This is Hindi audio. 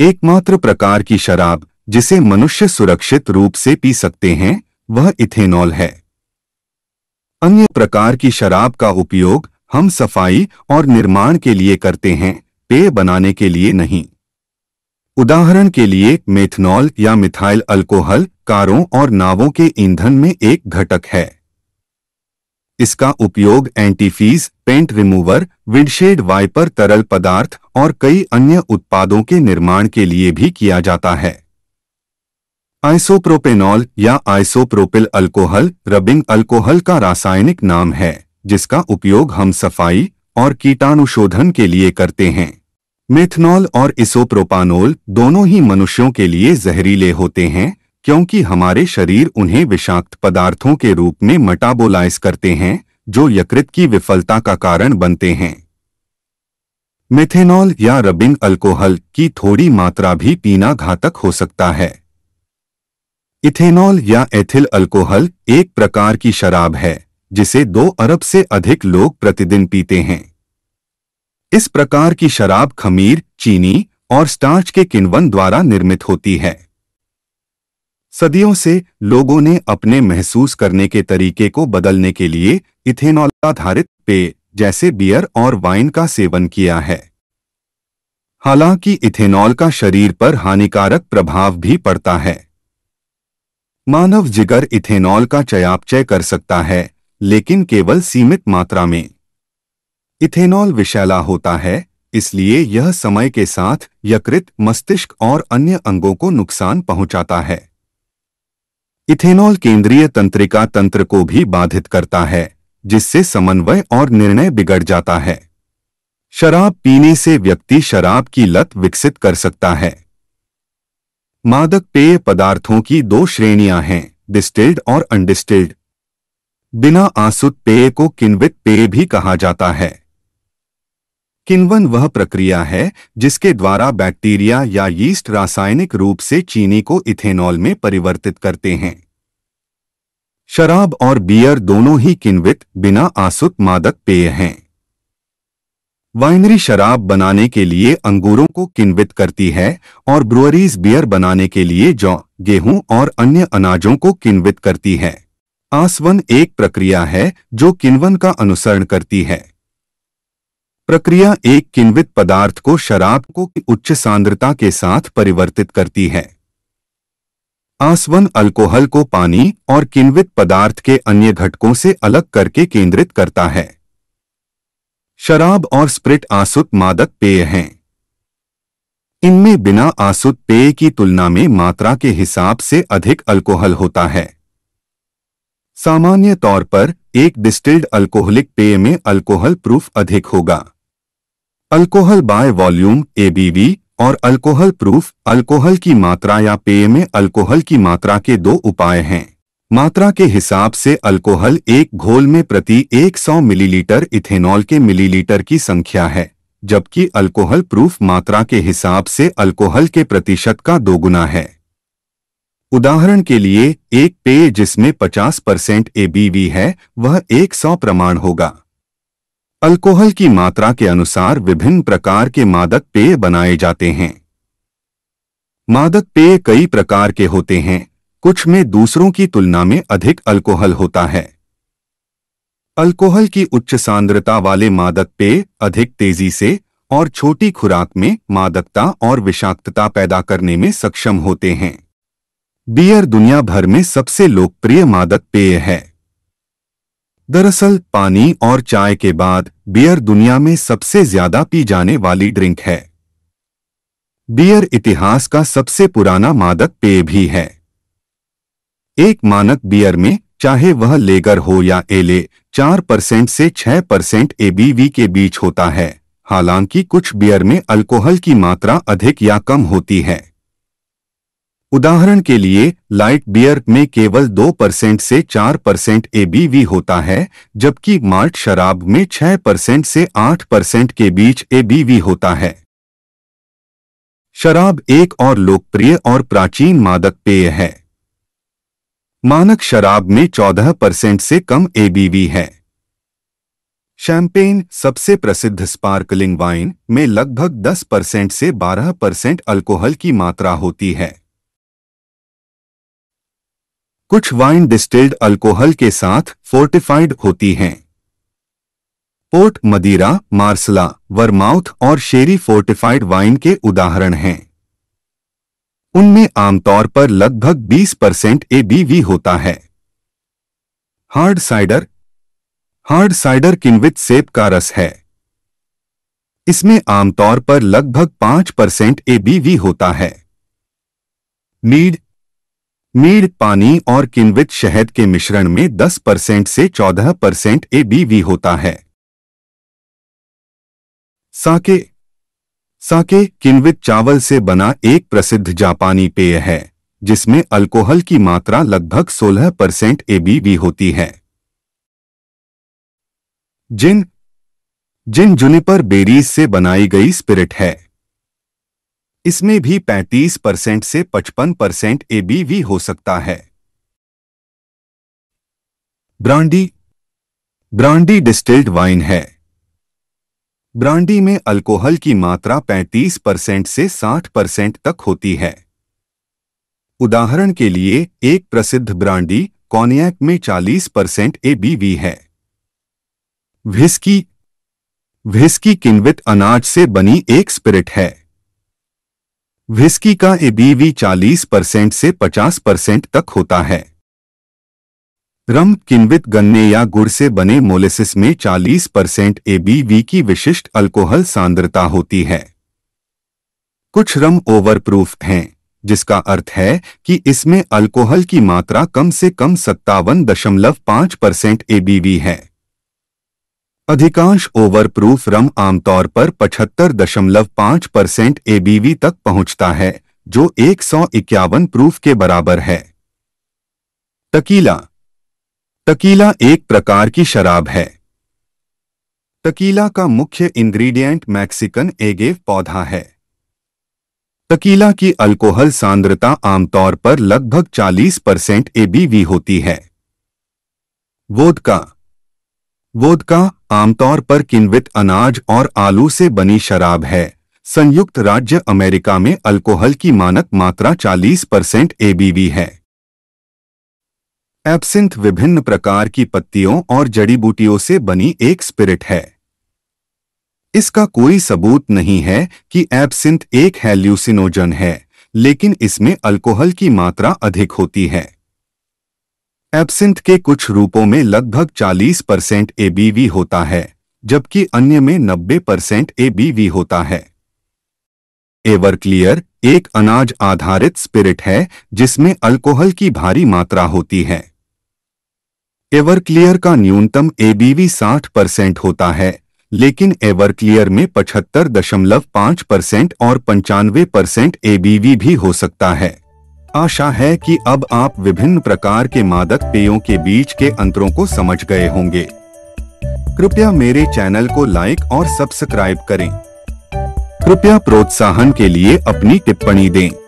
एकमात्र प्रकार की शराब जिसे मनुष्य सुरक्षित रूप से पी सकते हैं वह इथेनॉल है अन्य प्रकार की शराब का उपयोग हम सफाई और निर्माण के लिए करते हैं पेय बनाने के लिए नहीं उदाहरण के लिए मेथनॉल या मिथाइल अल्कोहल कारों और नावों के ईंधन में एक घटक है इसका उपयोग antifreeze paint remover windshield wiper तरल पदार्थ और कई अन्य उत्पादों के निर्माण के लिए भी किया जाता है आइसोप्रोपेनॉल या आइसोप्रोपिल अल्कोहल रबिंग अल्कोहल का रासायनिक नाम है जिसका उपयोग हम सफाई और कीटाणुशोधन के लिए करते हैं मेथनॉल और इसोप्रोपानोल दोनों ही मनुष्यों के लिए जहरीले होते हैं क्योंकि हमारे शरीर उन्हें विषाक्त पदार्थों के रूप में मटाबोलाइज करते हैं जो यकृत की विफलता का कारण बनते हैं मिथेनॉल या रबिंग अल्कोहल की थोड़ी मात्रा भी पीना घातक हो सकता है इथेनॉल या एथिल अल्कोहल एक प्रकार की शराब है जिसे दो अरब से अधिक लोग प्रतिदिन पीते हैं इस प्रकार की शराब खमीर चीनी और स्टार्च के किण्वन द्वारा निर्मित होती है सदियों से लोगों ने अपने महसूस करने के तरीके को बदलने के लिए इथेनॉल आधारित पेय जैसे बियर और वाइन का सेवन किया है हालांकि इथेनॉल का शरीर पर हानिकारक प्रभाव भी पड़ता है मानव जिगर इथेनॉल का चयापचय कर सकता है लेकिन केवल सीमित मात्रा में इथेनॉल विषैला होता है इसलिए यह समय के साथ यकृत मस्तिष्क और अन्य अंगों को नुकसान पहुंचाता है इथेनॉल केंद्रीय तंत्रिका तंत्र को भी बाधित करता है जिससे समन्वय और निर्णय बिगड़ जाता है शराब पीने से व्यक्ति शराब की लत विकसित कर सकता है मादक पेय पदार्थों की दो श्रेणियां हैं डिस्टिल्ड और अनडिस्टिल्ड बिना आसुत पेय को किन्वित पेय भी कहा जाता है किन्वन वह प्रक्रिया है जिसके द्वारा बैक्टीरिया या यीस्ट रासायनिक रूप से चीनी को इथेनॉल में परिवर्तित करते हैं शराब और बियर दोनों ही किन्वित बिना आसुत मादक पेय हैं वाइनरी शराब बनाने के लिए अंगूरों को किन्वित करती है और ब्रुअरीज बियर बनाने के लिए जौ गेहूं और अन्य अनाजों को किन्वित करती है आसवन एक प्रक्रिया है जो किन्वन का अनुसरण करती है प्रक्रिया एक किन्वित पदार्थ को शराब को की उच्च सांद्रता के साथ परिवर्तित करती है आसवन अल्कोहल को पानी और किन्वित पदार्थ के अन्य घटकों से अलग करके केंद्रित करता है शराब और स्प्रिट आसुत मादक पेय हैं इनमें बिना आसुत पेय की तुलना में मात्रा के हिसाब से अधिक अल्कोहल होता है सामान्य तौर पर एक डिस्टिल्ड अल्कोहलिक पेय में अल्कोहल प्रूफ अधिक होगा अल्कोहल बाय वॉल्यूम एबीवी और अल्कोहल प्रूफ अल्कोहल की मात्रा या पेय में अल्कोहल की मात्रा के दो उपाय हैं मात्रा के हिसाब से अल्कोहल एक घोल में प्रति 100 मिलीलीटर इथेनॉल के मिलीलीटर की संख्या है जबकि अल्कोहल प्रूफ मात्रा के हिसाब से अल्कोहल के प्रतिशत का दोगुना है उदाहरण के लिए एक पेय जिसमें 50 परसेंट एबीवी है वह 100 प्रमाण होगा अल्कोहल की मात्रा के अनुसार विभिन्न प्रकार के मादक पेय बनाए जाते हैं मादक पेय कई प्रकार के होते हैं कुछ में दूसरों की तुलना में अधिक अल्कोहल होता है अल्कोहल की उच्च सांद्रता वाले मादक पेय अधिक तेजी से और छोटी खुराक में मादकता और विषाक्तता पैदा करने में सक्षम होते हैं बियर दुनिया भर में सबसे लोकप्रिय मादक पेय है दरअसल पानी और चाय के बाद बियर दुनिया में सबसे ज्यादा पी जाने वाली ड्रिंक है बियर इतिहास का सबसे पुराना मादक पेय भी है एक मानक बियर में चाहे वह लेगर हो या एले चार परसेंट से छह परसेंट एबीवी के बीच होता है हालांकि कुछ बियर में अल्कोहल की मात्रा अधिक या कम होती है उदाहरण के लिए लाइट बियर में केवल दो परसेंट से चार परसेंट एबीवी होता है जबकि माल्ट शराब में छह परसेंट से आठ परसेंट के बीच एबीवी होता है शराब एक और लोकप्रिय और प्राचीन मादक पेय है मानक शराब में चौदह परसेंट से कम एबीवी है शैंपेन सबसे प्रसिद्ध स्पार्कलिंग वाइन में लगभग 10 परसेंट से 12 परसेंट अल्कोहल की मात्रा होती है कुछ वाइन डिस्टिल्ड अल्कोहल के साथ फोर्टिफाइड होती हैं पोर्ट मदीरा मार्सला वरमाउथ और शेरी फोर्टिफाइड वाइन के उदाहरण हैं उनमें आमतौर पर लगभग 20 परसेंट एबीवी होता है हार्ड साइडर हार्ड साइडर किन्वित सेब का रस है इसमें आमतौर पर लगभग 5 परसेंट एबीवी होता है नीड मीड़ पानी और किन्वित शहद के मिश्रण में 10 परसेंट से 14 परसेंट एबीवी होता है साके साके किन्वित चावल से बना एक प्रसिद्ध जापानी पेय है जिसमें अल्कोहल की मात्रा लगभग 16 परसेंट एबीवी होती है जिन जिन जुनिपर बेरीज से बनाई गई स्पिरिट है इसमें भी 35 परसेंट से 55 परसेंट एबीवी हो सकता है ब्रांडी ब्रांडी डिस्टिल्ड वाइन है ब्रांडी में अल्कोहल की मात्रा 35 परसेंट से 60 परसेंट तक होती है उदाहरण के लिए एक प्रसिद्ध ब्रांडी कॉन्यक में 40 परसेंट एबीवी है विस्की विस्की किन्वित अनाज से बनी एक स्पिरिट है विस्की का एबीवी 40 परसेंट से 50 परसेंट तक होता है रम किन्वित गन्ने या गुड़ से बने मोलेसिस में 40 परसेंट एबीवी की विशिष्ट अल्कोहल सांद्रता होती है कुछ रम ओवरप्रूफ हैं जिसका अर्थ है कि इसमें अल्कोहल की मात्रा कम से कम सत्तावन दशमलव पांच परसेंट एबीवी है अधिकांश ओवरप्रूफ रम आमतौर पर 75.5 परसेंट एबीवी तक पहुंचता है जो एक सौ इक्यावन प्रूफ के बराबर है तकीला तकीला एक प्रकार की शराब है तकीला का मुख्य इंग्रेडिएंट मैक्सिकन एगेव पौधा है तकीला की अल्कोहल सांद्रता आमतौर पर लगभग 40 परसेंट एबीवी होती है वोदका वोदका आमतौर पर किन्वित अनाज और आलू से बनी शराब है संयुक्त राज्य अमेरिका में अल्कोहल की मानक मात्रा 40 परसेंट एबीवी है एब्सिंथ विभिन्न प्रकार की पत्तियों और जड़ी बूटियों से बनी एक स्पिरिट है इसका कोई सबूत नहीं है कि एब्सिंथ एक हेल्यूसिनोजन है लेकिन इसमें अल्कोहल की मात्रा अधिक होती है एब्सिंथ के कुछ रूपों में लगभग 40 परसेंट एबीवी होता है जबकि अन्य में 90 परसेंट एबीवी होता है एवरक्लियर एक अनाज आधारित स्पिरिट है जिसमें अल्कोहल की भारी मात्रा होती है एवरक्लियर का न्यूनतम एबीवी 60 परसेंट होता है लेकिन एवरक्लियर में पचहत्तर दशमलव परसेंट और पंचानवे परसेंट एबीवी भी हो सकता है आशा है कि अब आप विभिन्न प्रकार के मादक पेयों के बीच के अंतरों को समझ गए होंगे कृपया मेरे चैनल को लाइक और सब्सक्राइब करें कृपया प्रोत्साहन के लिए अपनी टिप्पणी दें